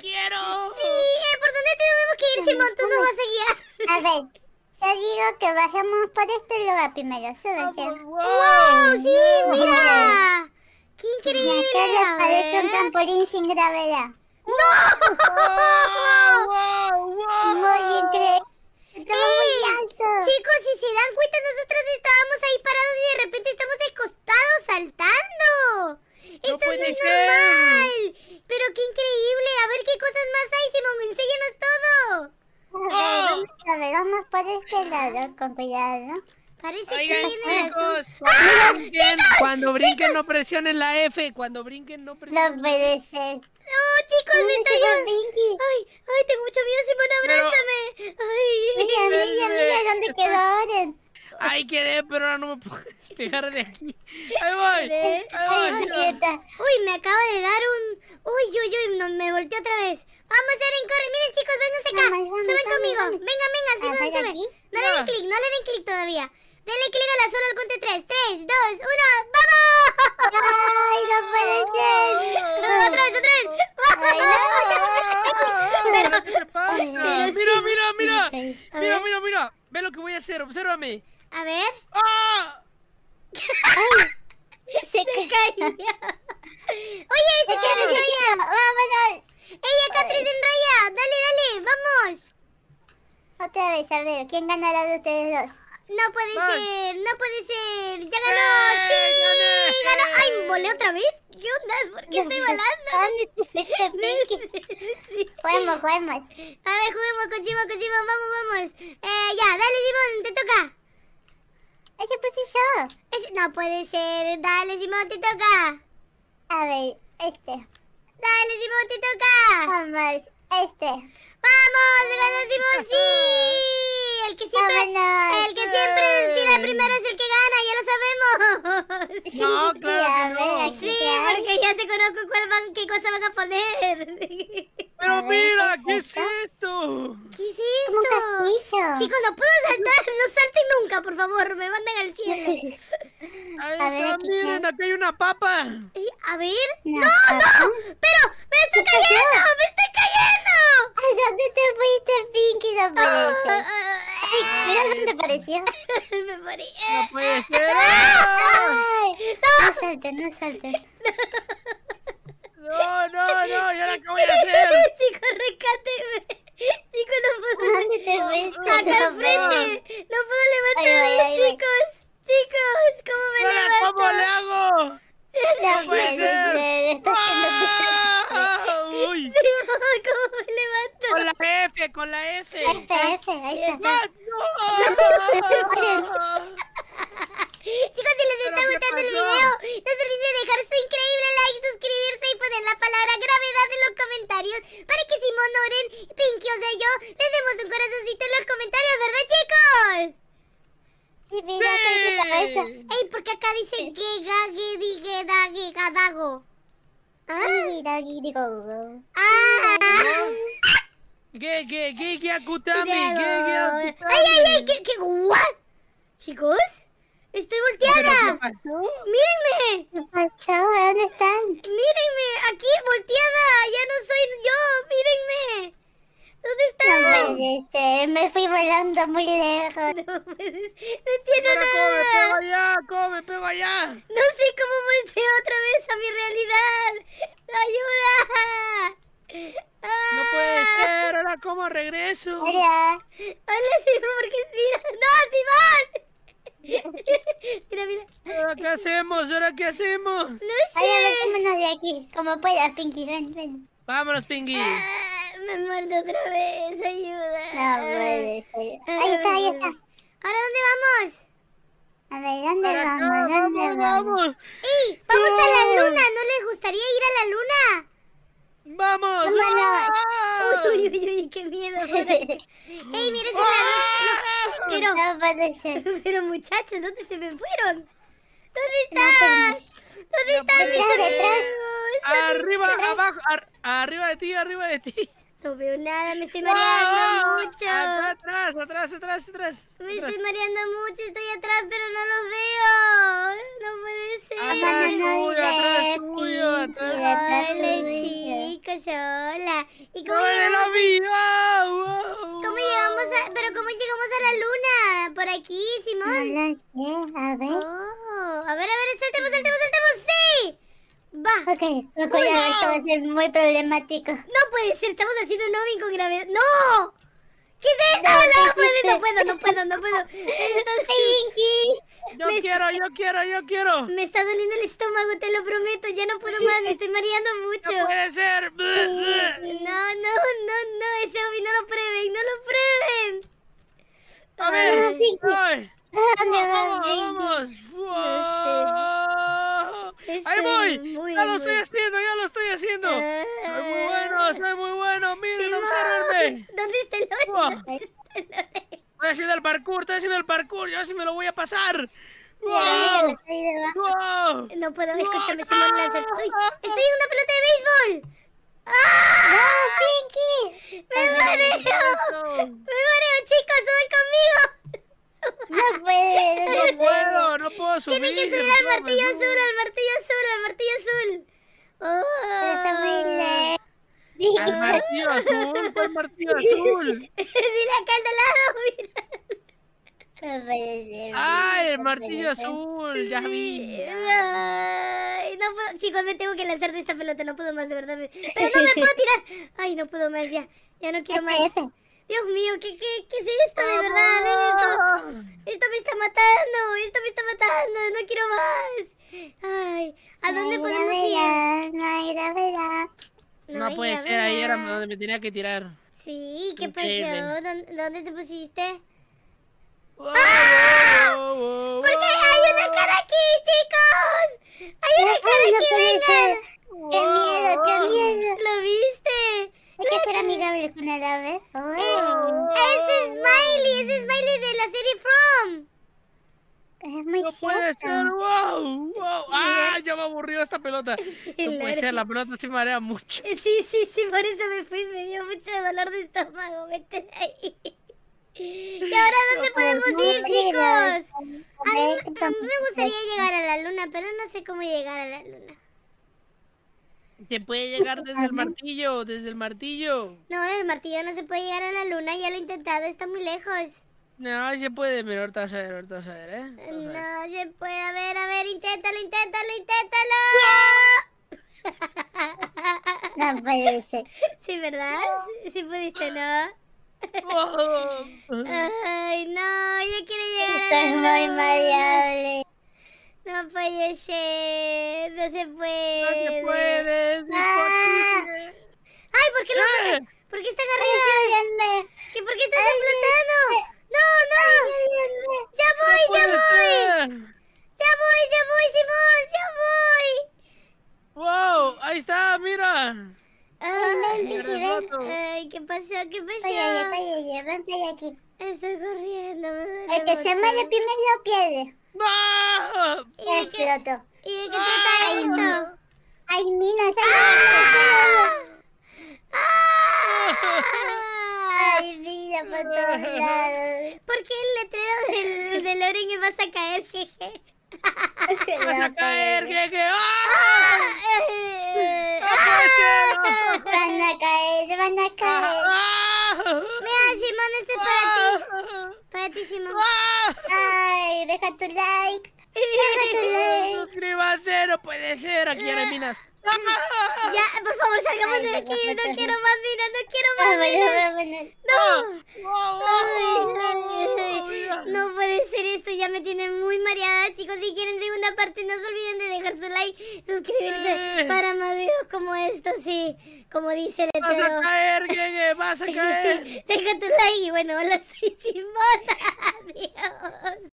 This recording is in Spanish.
quiero! Sí, por dónde tenemos que ir, Simón, tú nos vas a guiar. A ver, yo digo que vayamos por este lugar primero, súbense. Ah, wow, ¡Sí, mira! ¡Qué increíble! Y acá les parece un trampolín sin gravedad. ¡No! Ah. Por este lado, con cuidado, Parece que viene ¡Ah, chicos, cuando, brinquen, ¡Ah! cuando brinquen no presionen la F, cuando brinquen no presionen. No puede ser. No, chicos, me estoy Ay, ay, tengo mucho miedo, Simón, abrázame. Ay, mira, mira, mira dónde quedó Oren. Ahí quedé, pero ahora no me puedo despegar de aquí. Ahí voy. Uy, me acaba de dar un. Uy, uy, uy, me volteé otra vez. Vamos, Eren, corre. Miren, chicos, vénganse acá. conmigo. Venga, venga, ah, No le den ah. clic, no le den clic todavía. Denle clic a la sola al conte 3. 3, 2, 1, ¡vamos! ¡Ay, no puede ser! otra vez, otra vez. Ay, mira, mira, mira. Mira, mira, mira. Ve lo que voy a hacer, obsérvame. A ver. ¡Ah! se, se Oye, se quedó Vámonos. Ella acá tres raya! ¡Dale, Dale, dale, vamos. Otra vez, a ver, ¿quién gana ganará de ustedes dos? No puede ser, no puede ser. Ya eh, ganó, Sí. sí, ganó. Ay, volé otra vez. ¿Qué onda? ¿Por qué estoy volando? Ah, sí. Juguemos, A ver, juguemos, con Cochimo, vamos, vamos. Eh, ya, dale, Simón, te toca. Ese puse yo. Ese no puede ser. Dale, Simón, te toca. A ver, este. Dale, Simón, te toca. Vamos, este. ¡Vamos! ganas Simón! ¡Sí! El que siempre, el que siempre tira primero es el que gana, ya lo sabemos. Sí, claro sí, que sí, porque ya se conozco cuál van, qué cosa van a poner. Pero mira, ¿qué es esto? ¿Qué es esto? Chicos, no puedo saltar, no salten nunca, por favor, me mandan al cielo. a ver, aquí, miren, aquí hay una papa. Eh, a ver. No, no, pero me está cayendo, me estoy cayendo. ¿A dónde te fuiste, Pinky? No ah, puede ah, ser. Ah, mira dónde apareció. me morí. No puede ser. No, no salten, no salten ahora qué voy a hacer. Chico, rescáteme. Chico, no puedo. ¿Dónde te ves? Acá al frente. No puedo levantarme, chicos. chicos, ¿cómo me levanto? ¿Cómo le hago? No puede ser. está haciendo ah, pesado. Uy. Sí, ¿cómo me levanto? Con la F, con la F. F, F, ahí está. Chicos, si les está gustando el video, no se olviden de dejar su increíble like, suscribirse poner la palabra gravedad en los comentarios para que Simón Oren, Pinky, o sea yo, les demos un corazoncito en los comentarios, ¿verdad, chicos? Sí, mira, sí. cabeza. Ey, porque acá dice sí. gague, gedi, geda, gega, dago. ¿Ah? ¿Ah? Ge, ge, Ay, ay, ay, qué what? Chicos pasó? ¡Mírenme! ¿Qué pasó? ¿Dónde están? ¡Mírenme! ¡Aquí, volteada! ¡Ya no soy yo! ¡Mírenme! ¿Dónde están? No puede ser, me fui volando muy lejos. No puedes, no entiendo nada. Come, pego allá, come, pego allá. No sé cómo volteo otra vez a mi realidad. ¡Ayuda! No puede ah. ser, ahora cómo regreso. Hola. Hola, Simón, porque mira. ¡No, Simón! mira, mira. ¿Ahora qué hacemos? ¿Ahora qué hacemos? No sé. vámonos de aquí, como puedas, Pinky. Ven, ven. Vámonos, Pinky. Ah, me muerto otra vez, ayuda. No puedes, ah, Ahí está, ahí está. ¿Ahora dónde vamos? A ver, ¿dónde vamos? ¿Dónde vamos? ¡Ey! ¡Vamos a la luna! ¿No les gustaría ir a la luna? ¡Vamos! ¡Vámonos! uy, uy! ¡Ah! ¡Qué miedo! ¡Ey, mira, esa la luna! pero, muchachos, ¿dónde se me fueron? ¿Dónde estás ¿Dónde están mis Arriba, abajo, arriba de ti, arriba de ti. No veo nada, me estoy mareando mucho. Atrás, atrás, atrás, atrás. Me estoy mareando mucho, estoy atrás, pero no los veo. No puede ser. Atrás no, atrás tuyo, atrás ¡Hola! ¿Y cómo no llegamos? A... ¿Cómo llegamos a... pero cómo llegamos a la luna? ¿Por aquí, Simón? No lo a ver. Oh, Ok, esto va a ser muy problemático. No puede ser, estamos haciendo un novio con gravedad. ¡No! ¿Qué es eso? No, puedo, no puedo, no puedo, no puedo. yo quiero, yo quiero, yo quiero. Me está doliendo el estómago, te lo prometo. Ya no puedo más, me estoy mareando mucho. No puede ser. No, no, no, no. Ese ovni no lo prueben, no lo prueben. A ver. Ah, vamos? Vamos. vamos. ¡Ahí voy! ¡Ya lo estoy haciendo! ¡Ya lo estoy haciendo! Ah. ¡Soy muy bueno! ¡Soy muy bueno! ¡Miren, observenme! ¿Dónde está el oro? Voy Estoy haciendo el parkour, estoy haciendo el parkour, yo sí me lo voy a pasar. Mira, mira, No puedo escucharme, lanzar. ¡Uy! ¡Estoy en una pelota de béisbol! ¡Ah! ¡No, Pinky! ¡Me mareo! ¡Me mareo, chicos! ¡Suban conmigo! ¡No puedes! No puedo subir. Tiene que subir al martillo azul, al martillo azul, al martillo azul. Oh. Está Al martillo azul, ¿cuál martillo azul? Dile acá al de lado, mira. No ¡Ay, el martillo azul! Ya vi. Ay, no puedo. Chicos, me tengo que lanzar de esta pelota. No puedo más, de verdad. Pero no me puedo tirar. Ay, no puedo más ya. Ya no quiero más. Dios mío, ¿qué, qué, qué es esto de verdad? Eh, esto, esto me está matando, esto me está matando, no quiero más. Ay, ¿a dónde podemos ir? No, no puede ser, ahí era donde me tenía que tirar. Sí, ¿qué pasó? ¿Dónde te pusiste? ¿Por ¡Ah! hay una cara aquí, chicos! ¡Hay una cara aquí, vengan! Oh. es Smiley, es Smiley de la serie From! Es muy no wow, wow. Ah, ya me aburrió esta pelota. No puede ser, la pelota sí marea mucho. Sí, sí, sí, por eso me fui, me dio mucho dolor de estómago, vete ahí. Y ahora dónde podemos ir, chicos? A a mí me gustaría llegar a la luna, pero no sé cómo llegar a la luna. Se puede llegar desde el martillo, desde el martillo. No, el martillo no se puede llegar a la luna, ya lo he intentado, está muy lejos. No, se puede, pero ahorita a ver, ahorita a ver, ¿eh? no, se puede, a ver, a ver, inténtalo, inténtalo, inténtalo. ¡No! puede ser. Sí, ¿verdad? Sí, pudiste, ¿no? Ay, no, yo quiero llegar a la luna. muy a ser, No se puede. No se puede. Ah. Ay, ¿por qué lo eh. ¿Por qué está arriba? ¿Qué, ¿Por qué estás explotando? ¡No, no! ¡Ya voy, ya voy! ¡Ya voy, ya voy, Simón! ¡Ya voy! ¡Wow! ¡Ahí está! ¡Mira! Ah, Ay, ¿qué pasó? ¿Qué pasó? Oye, oye, oye, ven aquí. Estoy corriendo. El que se llama le primero pierde. ¿Y de qué, trata esto? Hay minas, hay Ay, mira ¡Ah! ¡Ah! por todos lados. ¿Por qué el letrero del, Loren Oren vas a caer, jeje? Vas a caer, ¿eh? jeje. ¡Ah! ¡Ah! ¡Ah! Van a caer, van a caer. Simón, este es para ti. Para ti, Simón. Ay, deja tu like. Deja tu like. Suscríbase, no puede ser. Aquí hay Minas. Ya, por favor, salgamos de aquí. No quiero más minas, no quiero más minas. No. Ah, ya me tiene muy mareada, chicos. Si quieren segunda parte, no se olviden de dejar su like, suscribirse para más videos como estos, sí. Como dice el hetero. ¡Vas a caer, Gege! ¡Vas a caer! Deja tu like y bueno, hola, soy Simona. Adiós.